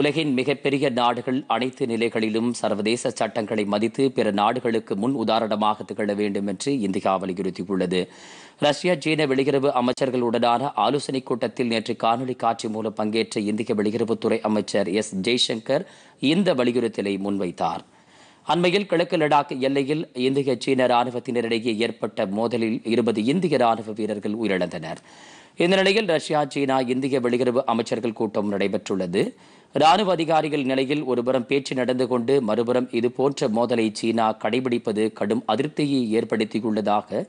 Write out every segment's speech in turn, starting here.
உலகின் மிகப்பெரிய நாடுகள் அனைத்து நிலைகளிலும் சர்வதேச சட்டங்களை மதித்து பிற நாடுகளுக்கு முன் உதாரணமாக திகழ வேண்டும் என்று இந்தியா வலியுறுத்தியுள்ளது ரஷ்யா சீன வெளியுறவு அமைச்சர்களுடனான ஆலோசனைக் கூட்டத்தில் நேற்று காணொலி காட்சி மூலம் பங்கேற்ற இந்திய வெளியுறவுத்துறை அமைச்சர் எஸ் ஜெய்சங்கர் இந்த வலியுறுத்தலை முன்வைத்தார் அண்மையில் கிழக்கு லடாக் எல்லையில் இந்திய சீன ராணுவத்தினரிடையே ஏற்பட்ட மோதலில் இருபது இந்திய ராணுவ வீரர்கள் உயிரிழந்தனர் இந்த நிலையில் ரஷ்யா சீனா இந்திய வெளியுறவு அமைச்சர்கள் கூட்டம் நடைபெற்றுள்ளது ராணுவ அதிகாரிகள் நிலையில் ஒருபுறம் பேச்சு நடந்து கொண்டு மறுபுறம் இதுபோன்ற மோதலை சீனா கடைபிடிப்பது கடும் அதிருப்தியை ஏற்படுத்தியுள்ளதாக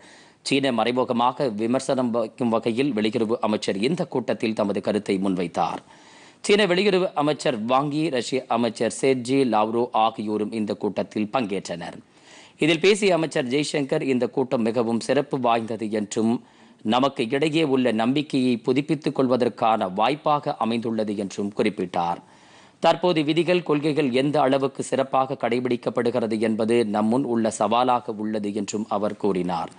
சீன மறைமுகமாக விமர்சனம் வைக்கும் வகையில் வெளியுறவு அமைச்சர் இந்த கூட்டத்தில் தமது கருத்தை முன்வைத்தார் சீன வெளியுறவு அமைச்சர் வாங்கி ரஷ்ய அமைச்சர் செர்ஜி லாவ்ரோ ஆகியோரும் இந்த கூட்டத்தில் பங்கேற்றனர் இதில் பேசிய அமைச்சர் ஜெய்சங்கர் இந்த கூட்டம் மிகவும் சிறப்பு வாய்ந்தது என்றும் நமக்கு இடையே உள்ள நம்பிக்கையை புதுப்பித்துக் கொள்வதற்கான வாய்ப்பாக அமைந்துள்ளது என்றும் குறிப்பிட்டார் தற்போது விதிகள் கொள்கைகள் எந்த அளவுக்கு சிறப்பாக கடைபிடிக்கப்படுகிறது என்பது நம்முன் உள்ள சவாலாக உள்ளது என்றும் அவர் கூறினார்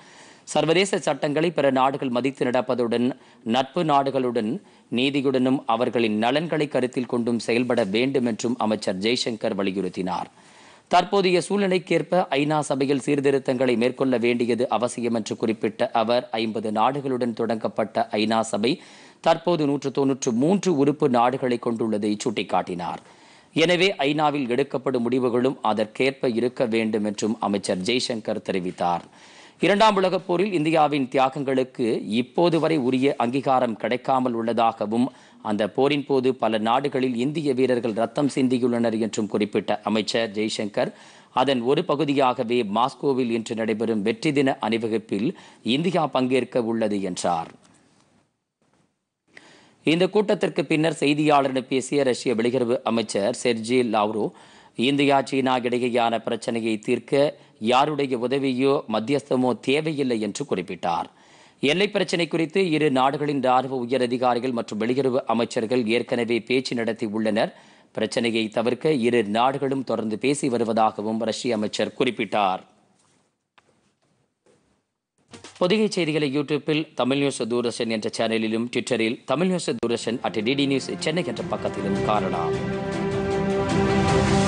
சர்வதேச சட்டங்களை பிற நாடுகள் மதித்து நடப்பதுடன் நட்பு நாடுகளுடன் நீதியுடனும் அவர்களின் நலன்களை கருத்தில் கொண்டும் செயல்பட வேண்டும் என்றும் அமைச்சர் ஜெய்சங்கர் வலியுறுத்தினார் தற்போதைய சூழ்நிலைக்கேற்ப ஐநா சபையில் சீர்திருத்தங்களை மேற்கொள்ள வேண்டியது அவசியம் என்று குறிப்பிட்ட அவர் ஐம்பது நாடுகளுடன் தொடங்கப்பட்ட ஐநா சபை தற்போது நூற்று தொன்னூற்று மூன்று உறுப்பு நாடுகளை கொண்டுள்ளதை சுட்டிக்காட்டினார் எனவே ஐநாவில் எடுக்கப்படும் முடிவுகளும் அதற்கேற்ப இருக்க வேண்டும் என்றும் அமைச்சர் ஜெய்சங்கர் தெரிவித்தார் இரண்டாம் உலகப் போரில் இந்தியாவின் தியாகங்களுக்கு இப்போது வரை உரிய அங்கீகாரம் கிடைக்காமல் உள்ளதாகவும் அந்த போரின் போது பல நாடுகளில் இந்திய வீரர்கள் ரத்தம் சிந்தியுள்ளனர் என்றும் குறிப்பிட்ட அமைச்சர் ஜெய்சங்கர் அதன் ஒரு பகுதியாகவே மாஸ்கோவில் இன்று நடைபெறும் வெற்றி தின அணிவகுப்பில் இந்தியா பங்கேற்க உள்ளது என்றார் இந்த கூட்டத்திற்கு பின்னர் செய்தியாளரிடம் பேசிய ரஷ்ய வெளியுறவு அமைச்சர் செர்ஜி லாவ்ரோ இந்தியா சீனா இடையேயான பிரச்சனையை தீர்க்க யாருடைய உதவியோ மத்தியஸ்தமோ தேவையில்லை என்று குறிப்பிட்டார் எல்லை பிரச்சினை குறித்து இரு நாடுகளின் ராணுவ உயரதிகாரிகள் மற்றும் வெளியுறவு அமைச்சர்கள் ஏற்கனவே பேச்சு நடத்தி உள்ளனர் பிரச்சனையை தவிர்க்க இரு நாடுகளும் தொடர்ந்து பேசி வருவதாகவும் ரஷ்ய அமைச்சர் குறிப்பிட்டார் பொதிகை செய்திகளை யூடியூப்பில் தமிழ் நியூஸ் தூரசன் என்ற சேனலிலும் ட்விட்டரில் Tamil news Doordarshan at DD news Chennai என்ற பக்கத்திலும் காணலாம்